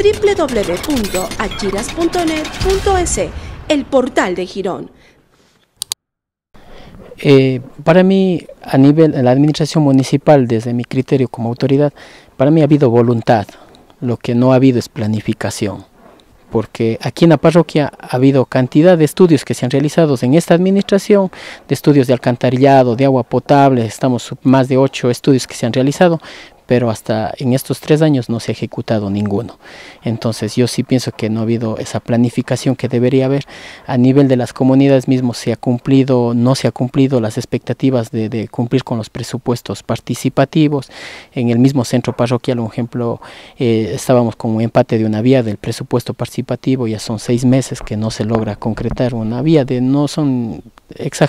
www.achiras.net.es, el portal de Girón. Eh, para mí, a nivel de la administración municipal, desde mi criterio como autoridad, para mí ha habido voluntad, lo que no ha habido es planificación, porque aquí en la parroquia ha habido cantidad de estudios que se han realizado en esta administración, de estudios de alcantarillado, de agua potable, estamos más de ocho estudios que se han realizado, pero hasta en estos tres años no se ha ejecutado ninguno. Entonces yo sí pienso que no ha habido esa planificación que debería haber. A nivel de las comunidades mismos se ha cumplido, no se ha cumplido las expectativas de, cumplir con los presupuestos participativos. En el mismo centro parroquial, un ejemplo, eh, estábamos con un empate de una vía del presupuesto participativo, ya son seis meses que no se logra concretar una vía de no son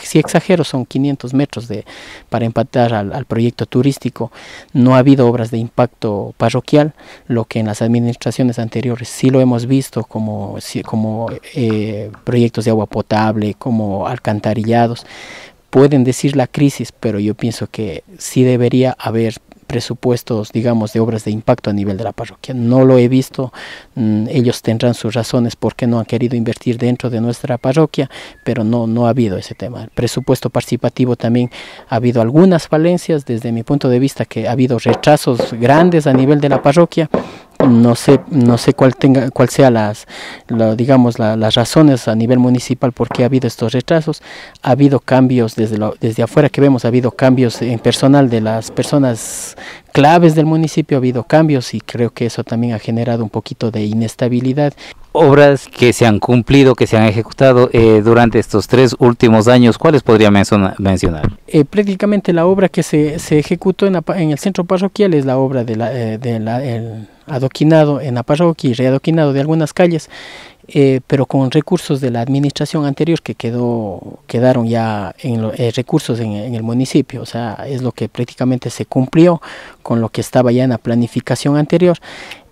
si exagero, son 500 metros de, para empatar al, proyecto turístico. No ha habido obras de impacto parroquial, lo que en las administraciones anteriores sí lo hemos visto como, como eh, proyectos de agua potable, como alcantarillados. Pueden decir la crisis, pero yo pienso que sí debería haber presupuestos, digamos, de obras de impacto a nivel de la parroquia. No lo he visto, mm, ellos tendrán sus razones por qué no han querido invertir dentro de nuestra parroquia, pero no, no ha habido ese tema. El presupuesto participativo también ha habido algunas falencias, desde mi punto de vista que ha habido rechazos grandes a nivel de la parroquia, no sé no sé cuál tenga cuál sea las digamos las razones a nivel municipal por qué ha habido estos retrasos ha habido cambios desde lo, desde afuera que vemos ha habido cambios en personal de las personas claves del municipio ha habido cambios y creo que eso también ha generado un poquito de inestabilidad. Obras que se han cumplido, que se han ejecutado eh, durante estos tres últimos años, ¿cuáles podría mencionar? Eh, prácticamente la obra que se, se ejecutó en, el centro parroquial es la obra del de eh, adoquinado en la parroquia y readoquinado de algunas calles eh, pero con recursos de la administración anterior que quedó, quedaron ya en los eh, recursos en, el municipio, o sea, es lo que prácticamente se cumplió con lo que estaba ya en la planificación anterior.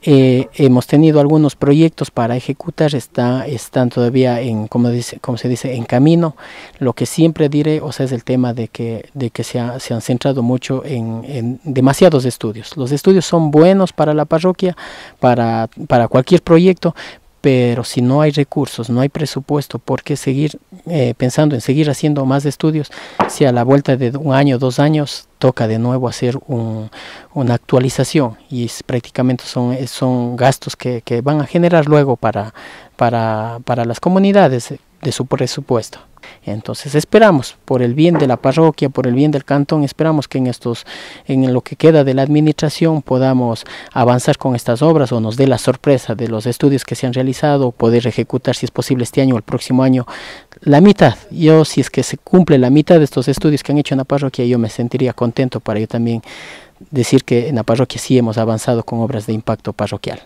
Eh, hemos tenido algunos proyectos para ejecutar, está, están todavía en, como, dice, como se dice, en camino. Lo que siempre diré, o sea, es el tema de que, de que se, han centrado mucho en, demasiados estudios. Los estudios son buenos para la parroquia, para, para cualquier proyecto, pero si no hay recursos, no hay presupuesto, ¿por qué seguir eh, pensando en seguir haciendo más estudios si a la vuelta de un año, dos años, toca de nuevo hacer un, una actualización? Y es, prácticamente son, son gastos que, van a generar luego para, para, para las comunidades de su presupuesto. Entonces esperamos, por el bien de la parroquia, por el bien del cantón, esperamos que en estos, en lo que queda de la administración, podamos avanzar con estas obras o nos dé la sorpresa de los estudios que se han realizado, poder ejecutar si es posible este año o el próximo año la mitad. Yo si es que se cumple la mitad de estos estudios que han hecho en la parroquia, yo me sentiría contento para yo también decir que en la parroquia sí hemos avanzado con obras de impacto parroquial.